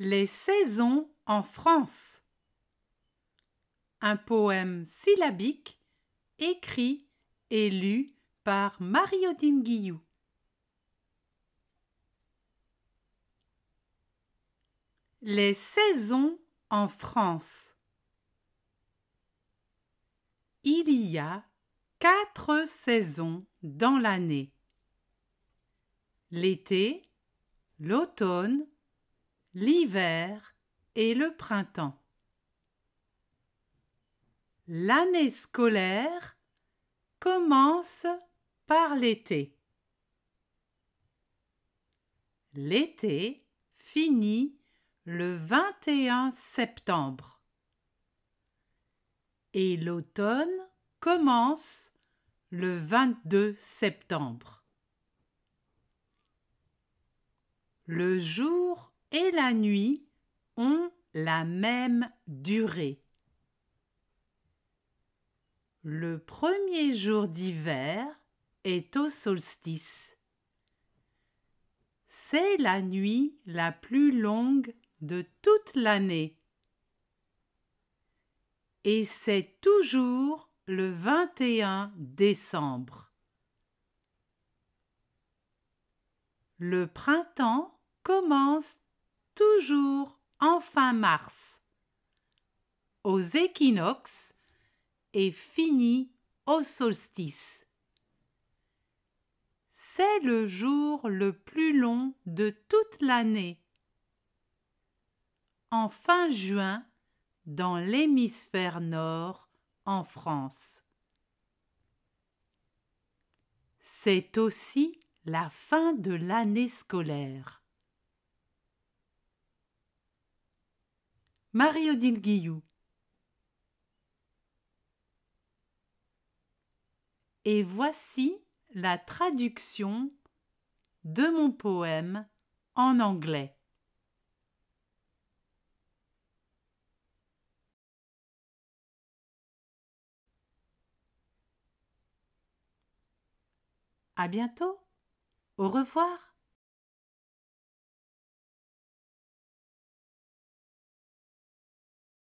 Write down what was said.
Les saisons en France. Un poème syllabique écrit et lu par Mario odine Guillou. Les saisons en France. Il y a quatre saisons dans l'année. L'été, l'automne, l'hiver et le printemps. L'année scolaire commence par l'été. L'été finit le 21 septembre. Et l'automne commence le 22 septembre. Le jour et la nuit ont la même durée. Le premier jour d'hiver est au solstice. C'est la nuit la plus longue de toute l'année. Et c'est toujours le 21 décembre. Le printemps commence toujours en fin mars, aux équinoxes et fini au solstice. C'est le jour le plus long de toute l'année. En fin juin, dans l'hémisphère nord, en France. C'est aussi la fin de l'année scolaire. Marie-Odile Guillou. Et voici la traduction de mon poème en anglais. À bientôt. Au revoir.